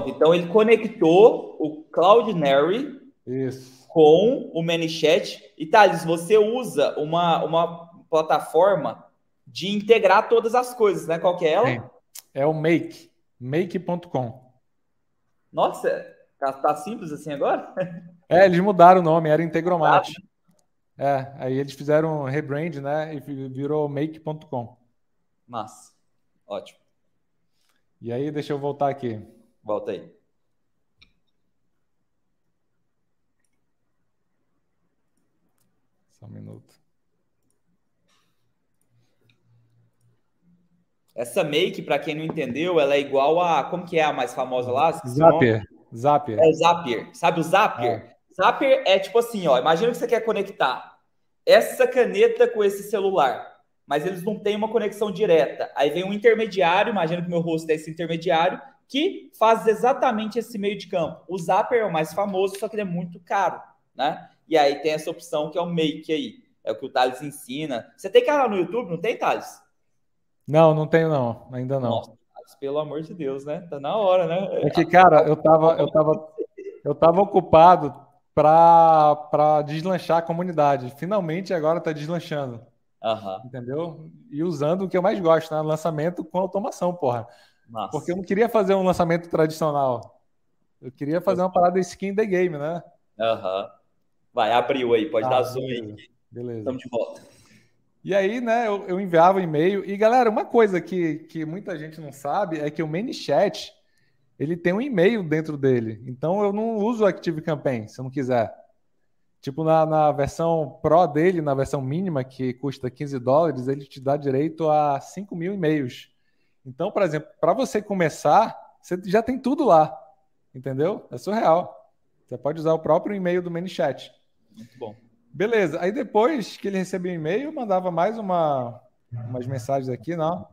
Pronto, então ele conectou o Cloudinary com o ManyChat. E Thales, você usa uma, uma plataforma de integrar todas as coisas, né? Qual que é ela? É, é o Make, make.com. Nossa, tá, tá, simples assim agora? É, eles mudaram o nome, era Integromat. Ah, é, aí eles fizeram um rebrand, né? E virou make.com. Massa. Ótimo. E aí, deixa eu voltar aqui. Volta aí. Só um minuto. Essa make, para quem não entendeu, ela é igual a. Como que é a mais famosa lá? Zapier. Zapier. É o Zapier. Sabe o Zapier? É. Zapier é tipo assim, ó. Imagina que você quer conectar essa caneta com esse celular, mas eles não têm uma conexão direta. Aí vem um intermediário, imagina que o meu rosto é esse intermediário, que faz exatamente esse meio de campo. O Zapper é o mais famoso, só que ele é muito caro, né? E aí tem essa opção que é o make aí. É o que o Thales ensina. Você tem canal no YouTube, não tem, Thales? Não, não tenho, não. Ainda não. Nossa, pelo amor de Deus, né? Tá na hora, né? É que, cara, eu tava, eu tava, eu tava ocupado para deslanchar a comunidade. Finalmente agora tá deslanchando. Uhum. Entendeu? E usando o que eu mais gosto, né? Lançamento com automação, porra. Nossa. Porque eu não queria fazer um lançamento tradicional. Eu queria fazer uma parada skin the game, né? Aham. Uhum. Vai, abriu aí, pode ah, dar zoom beleza. aí. Beleza. Estamos de volta. E aí, né, eu, eu enviava um e-mail. E, galera, uma coisa que, que muita gente não sabe é que o ManyChat, ele tem um e-mail dentro dele. Então, eu não uso o Campaign, se eu não quiser. Tipo, na, na versão Pro dele, na versão mínima, que custa 15 dólares, ele te dá direito a 5 mil e-mails. Então, por exemplo, para você começar, você já tem tudo lá, entendeu? É surreal. Você pode usar o próprio e-mail do ManyChat. Muito bom. Beleza. Aí depois que ele recebia o e-mail, mandava mais uma, umas mensagens aqui, não?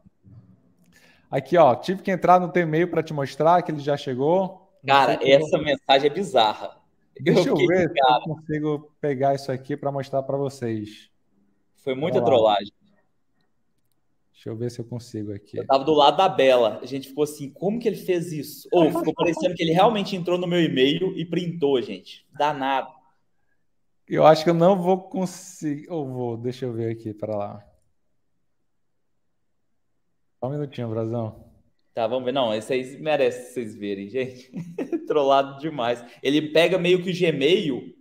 Aqui, ó, tive que entrar no teu e-mail para te mostrar que ele já chegou. Cara, essa como... mensagem é bizarra. Deixa eu, eu ver se eu consigo pegar isso aqui para mostrar para vocês. Foi muita trollagem. Deixa eu ver se eu consigo aqui. Eu tava do lado da Bela. A gente ficou assim, como que ele fez isso? Ou ficou parecendo que ele realmente entrou no meu e-mail e printou, gente. Danado. Eu acho que eu não vou conseguir. Ou vou, deixa eu ver aqui para lá. Só um minutinho, Brasão. Tá, vamos ver. Não, esse aí merece vocês verem, gente. Trollado demais. Ele pega meio que o Gmail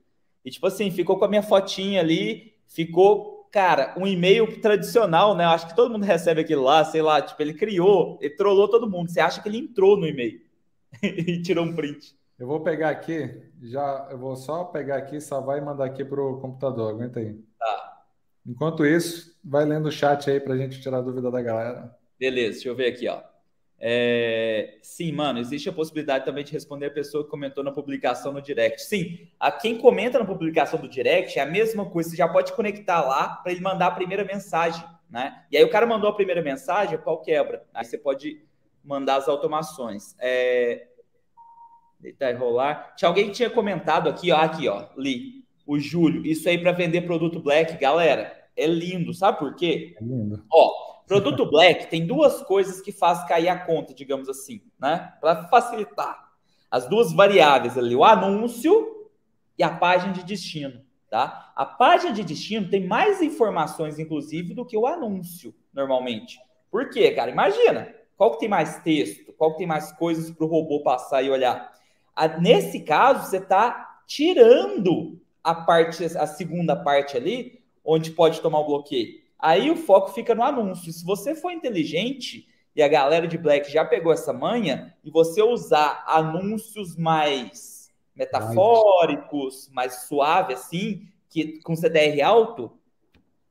e, tipo assim, ficou com a minha fotinha ali, ficou cara, um e-mail tradicional, né? Eu acho que todo mundo recebe aquilo lá, sei lá, tipo, ele criou, ele trollou todo mundo. Você acha que ele entrou no e-mail e tirou um print. Eu vou pegar aqui, já, eu vou só pegar aqui, salvar e mandar aqui pro computador, aguenta aí. Tá. Enquanto isso, vai lendo o chat aí pra gente tirar a dúvida da galera. Beleza, deixa eu ver aqui, ó. É, sim, mano, existe a possibilidade também de responder a pessoa que comentou na publicação no direct. Sim, a quem comenta na publicação do direct é a mesma coisa, você já pode conectar lá para ele mandar a primeira mensagem, né? E aí o cara mandou a primeira mensagem, qual quebra. Aí você pode mandar as automações. É... Deitar e rolar. Tinha alguém que tinha comentado aqui, ó, aqui, ó, li. O Júlio, isso aí para vender produto black, galera, é lindo, sabe por quê? É lindo. Ó, Produto black tem duas coisas que faz cair a conta, digamos assim, né? Para facilitar. As duas variáveis ali, o anúncio e a página de destino, tá? A página de destino tem mais informações, inclusive, do que o anúncio, normalmente. Por quê, cara? Imagina, qual que tem mais texto? Qual que tem mais coisas para o robô passar e olhar? A, nesse caso, você está tirando a parte, a segunda parte ali, onde pode tomar o bloqueio. Aí o foco fica no anúncio. Se você for inteligente e a galera de Black já pegou essa manha e você usar anúncios mais metafóricos, mais suave assim, que com CDR alto,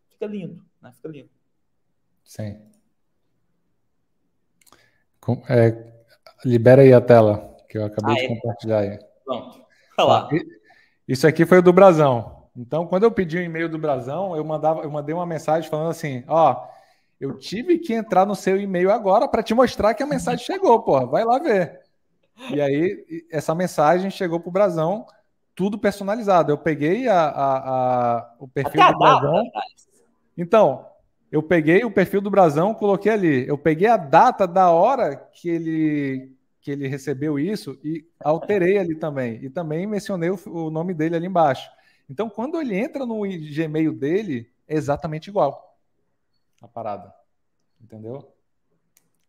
fica lindo, né? Fica lindo. Sim. Com, é, libera aí a tela que eu acabei ah, de é? compartilhar aí. Pronto. Olha lá. Tá. Isso aqui foi o do Brasão. Então, quando eu pedi o um e-mail do Brasão, eu, mandava, eu mandei uma mensagem falando assim: ó, eu tive que entrar no seu e-mail agora para te mostrar que a mensagem chegou, pô. vai lá ver. E aí, essa mensagem chegou pro Brasão, tudo personalizado. Eu peguei a, a, a o perfil Até do Brasão. Né, então, eu peguei o perfil do Brasão, coloquei ali. Eu peguei a data da hora que ele, que ele recebeu isso e alterei ali também. E também mencionei o, o nome dele ali embaixo. Então, quando ele entra no Gmail dele, é exatamente igual a parada. Entendeu?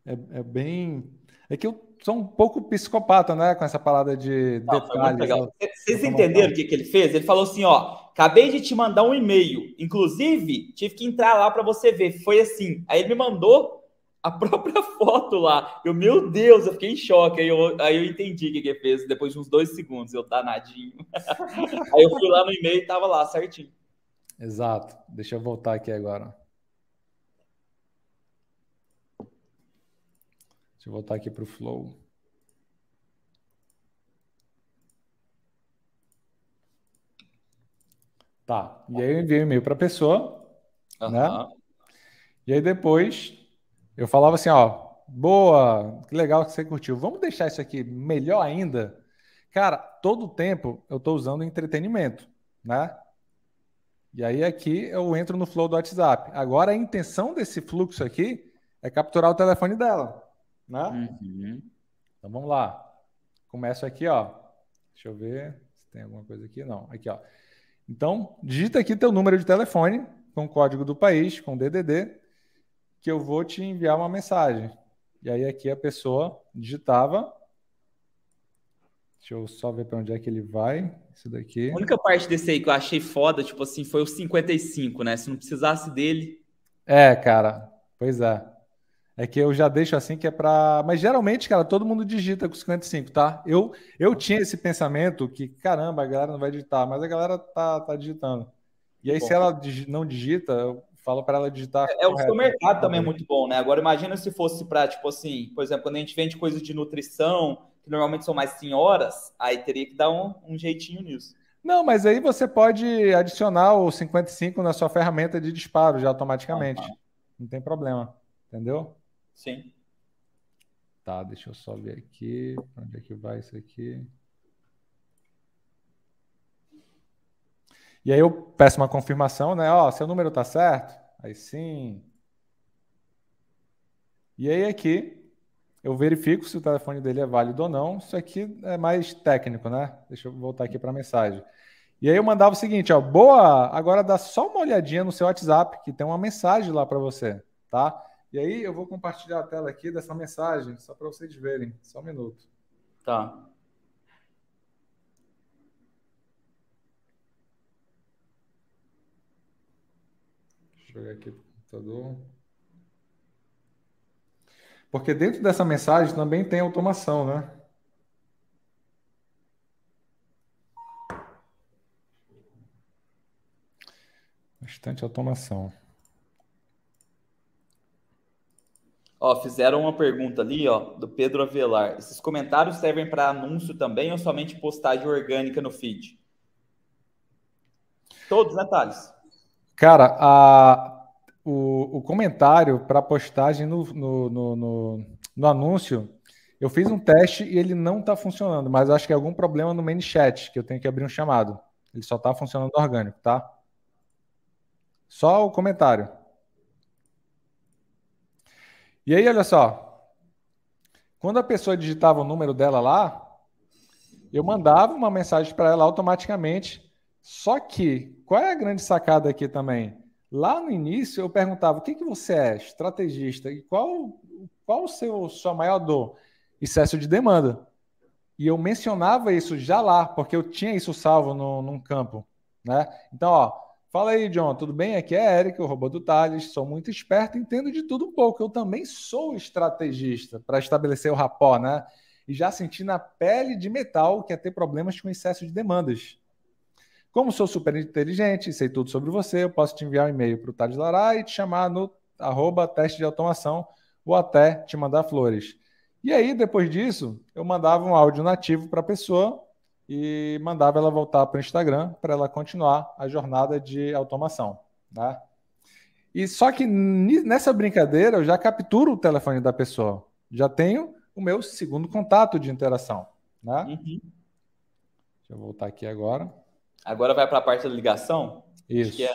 É, é bem. É que eu sou um pouco psicopata, né? Com essa parada de detalhes. Vocês né? entenderam o que, que ele fez? Ele falou assim: ó, acabei de te mandar um e-mail. Inclusive, tive que entrar lá para você ver. Foi assim. Aí ele me mandou a própria foto lá. Eu, meu Deus, eu fiquei em choque. Aí eu, aí eu entendi o que, ele fez depois de uns dois segundos, eu danadinho. aí eu fui lá no e-mail e tava lá certinho. Exato. Deixa eu voltar aqui agora. Deixa eu voltar aqui para o flow. Tá. E aí eu enviei o um e-mail para a pessoa, uhum. né? E aí depois eu falava assim, ó, boa, que legal que você curtiu. Vamos deixar isso aqui melhor ainda? Cara, todo tempo eu estou usando entretenimento, né? E aí aqui eu entro no flow do WhatsApp. Agora a intenção desse fluxo aqui é capturar o telefone dela, né? Uhum. Então vamos lá. Começo aqui, ó. Deixa eu ver se tem alguma coisa aqui. Não, aqui, ó. Então, digita aqui teu número de telefone com código do país, com DDD que eu vou te enviar uma mensagem. E aí aqui a pessoa digitava. Deixa eu só ver para onde é que ele vai. Isso daqui. A única parte desse aí que eu achei foda, tipo assim, foi o 55, né? Se não precisasse dele. É, cara. Pois é. É que eu já deixo assim que é para, mas geralmente, cara, todo mundo digita com 55, tá? Eu eu tinha esse pensamento que, caramba, a galera não vai digitar, mas a galera tá, tá digitando. E aí Bom, se ela não digita, eu Fala para ela digitar. É, é o seu né? mercado também é muito bom, né? Agora imagina se fosse para, tipo assim, por exemplo, quando a gente vende coisas de nutrição, que normalmente são mais senhoras, aí teria que dar um, um jeitinho nisso. Não, mas aí você pode adicionar o 55 na sua ferramenta de disparo já automaticamente. Ah, tá. Não tem problema. Entendeu? Sim. Tá, deixa eu só ver aqui. Onde é que vai isso aqui? E aí eu peço uma confirmação, né? Ó, seu número tá certo? Aí sim. E aí aqui é eu verifico se o telefone dele é válido ou não. Isso aqui é mais técnico, né? Deixa eu voltar aqui para a mensagem. E aí eu mandava o seguinte, ó, boa, agora dá só uma olhadinha no seu WhatsApp, que tem uma mensagem lá para você, tá? E aí eu vou compartilhar a tela aqui dessa mensagem, só para vocês verem, só um minuto. Tá. Deixa eu jogar aqui para o computador. Porque dentro dessa mensagem também tem automação, né? Bastante automação. Ó, fizeram uma pergunta ali, ó, do Pedro Avelar. Esses comentários servem para anúncio também ou somente postagem orgânica no feed? Todos, né, Cara, a, o, o comentário para postagem no, no, no, no, no anúncio eu fiz um teste e ele não está funcionando, mas acho que é algum problema no main chat, que eu tenho que abrir um chamado. Ele só está funcionando orgânico, tá? Só o comentário. E aí, olha só. Quando a pessoa digitava o número dela lá, eu mandava uma mensagem para ela automaticamente só que, qual é a grande sacada aqui também? Lá no início eu perguntava o que, que você é, estrategista, e qual, qual o seu sua maior dor? Excesso de demanda. E eu mencionava isso já lá, porque eu tinha isso salvo no, num campo. Né? Então, ó, fala aí, John, tudo bem? Aqui é Eric, o robô do Thales, sou muito esperto, entendo de tudo um pouco. Eu também sou estrategista para estabelecer o rapó, né? E já senti na pele de metal que é ter problemas com excesso de demandas. Como sou super inteligente e sei tudo sobre você, eu posso te enviar um e-mail para o Thales Lará e te chamar no arroba teste de automação ou até te mandar flores. E aí, depois disso, eu mandava um áudio nativo para a pessoa e mandava ela voltar para o Instagram para ela continuar a jornada de automação. Tá? E só que nessa brincadeira eu já capturo o telefone da pessoa. Já tenho o meu segundo contato de interação. Né? Uhum. Deixa eu voltar aqui agora. Agora vai para a parte da ligação. É. Isso. É...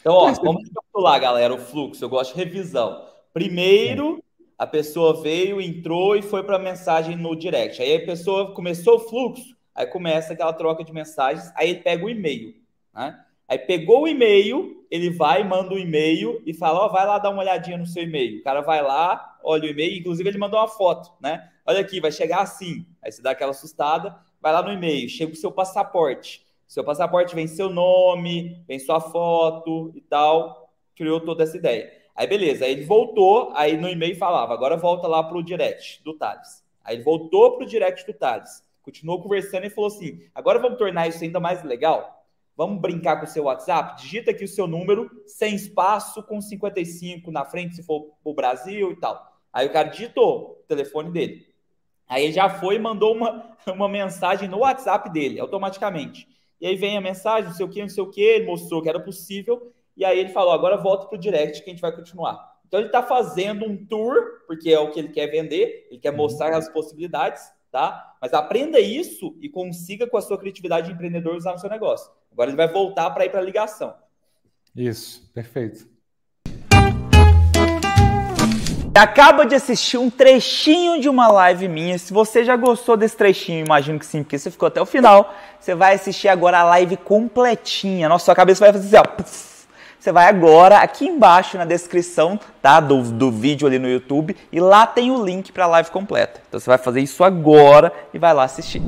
Então, ó, vamos lá galera, o fluxo. Eu gosto de revisão. Primeiro, a pessoa veio, entrou e foi para a mensagem no direct. Aí a pessoa começou o fluxo, aí começa aquela troca de mensagens, aí ele pega o e-mail. Né? Aí pegou o e-mail, ele vai, manda o um e-mail e fala: Ó, vai lá dar uma olhadinha no seu e-mail. O cara vai lá, olha o e-mail, inclusive ele mandou uma foto, né? Olha aqui, vai chegar assim. Aí você dá aquela assustada, vai lá no e-mail, chega o seu passaporte. Seu passaporte vem seu nome, vem sua foto e tal. Criou toda essa ideia. Aí beleza, aí ele voltou, aí no e-mail falava, agora volta lá pro direct do Thales. Aí ele voltou pro direct do Thales, continuou conversando e falou assim: agora vamos tornar isso ainda mais legal? Vamos brincar com o seu WhatsApp? Digita aqui o seu número, sem espaço, com 55 na frente, se for pro Brasil e tal. Aí o cara digitou o telefone dele. Aí ele já foi e mandou uma, uma mensagem no WhatsApp dele, automaticamente. E aí vem a mensagem, não sei o que, não sei o que, ele mostrou que era possível. E aí ele falou: agora volta para o direct que a gente vai continuar. Então ele está fazendo um tour, porque é o que ele quer vender, ele quer uhum. mostrar as possibilidades, tá? Mas aprenda isso e consiga com a sua criatividade de empreendedor usar no seu negócio. Agora ele vai voltar para ir para a ligação. Isso, perfeito. Acaba de assistir um trechinho de uma live minha. Se você já gostou desse trechinho, imagino que sim, porque você ficou até o final. Você vai assistir agora a live completinha. Nossa, sua cabeça vai fazer assim, ó. Você vai agora aqui embaixo na descrição tá, do, do vídeo ali no YouTube e lá tem o link para a live completa. Então você vai fazer isso agora e vai lá assistir.